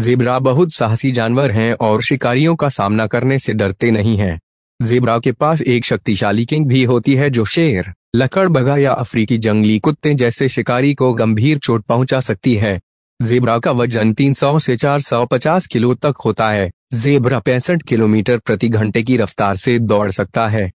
Zebra बहुत साहसी जानवर हैं और शिकारियों का सामना करने से डरते नहीं हैं। जेबरा के पास एक शक्तिशाली किंग भी होती है जो शेर लकड़बगा या अफ्रीकी जंगली कुत्ते जैसे शिकारी को गंभीर चोट पहुंचा सकती है जेबरा का वजन 300 से 450 किलो तक होता है जेबरा पैंसठ किलोमीटर प्रति घंटे की रफ्तार से दौड़ सकता है